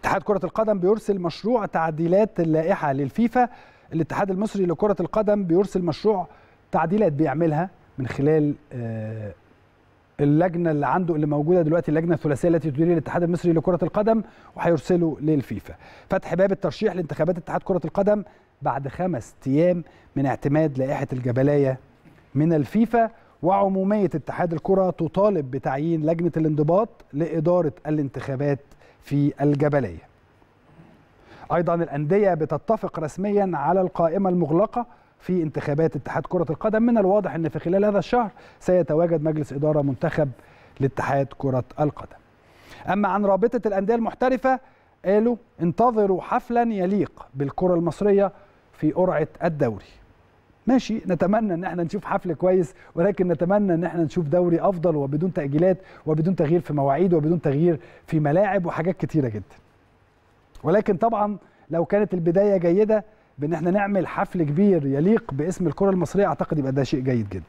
اتحاد كرة القدم بيرسل مشروع تعديلات اللائحة للفيفا الاتحاد المصري لكرة القدم بيرسل مشروع تعديلات بيعملها من خلال آه، اللجنة اللي عنده اللي موجودة دلوقتي اللجنة الثلاثية التي تدير الاتحاد المصري لكرة القدم وهيرسله للفيفا فتح باب الترشيح لانتخابات اتحاد كرة القدم بعد خمس أيام من اعتماد لائحة الجبلاية من الفيفا وعمومية اتحاد الكرة تطالب بتعيين لجنة الانضباط لإدارة الانتخابات في الجبلية أيضا الأندية بتتفق رسميا على القائمة المغلقة في انتخابات اتحاد كرة القدم من الواضح أن في خلال هذا الشهر سيتواجد مجلس إدارة منتخب لاتحاد كرة القدم أما عن رابطة الأندية المحترفة قالوا انتظروا حفلا يليق بالكرة المصرية في قرعة الدوري ماشي نتمنى ان احنا نشوف حفل كويس ولكن نتمنى ان احنا نشوف دوري افضل وبدون تاجيلات وبدون تغيير في مواعيد وبدون تغيير في ملاعب وحاجات كتيره جدا ولكن طبعا لو كانت البدايه جيده بان احنا نعمل حفل كبير يليق باسم الكره المصريه اعتقد يبقى ده شيء جيد جدا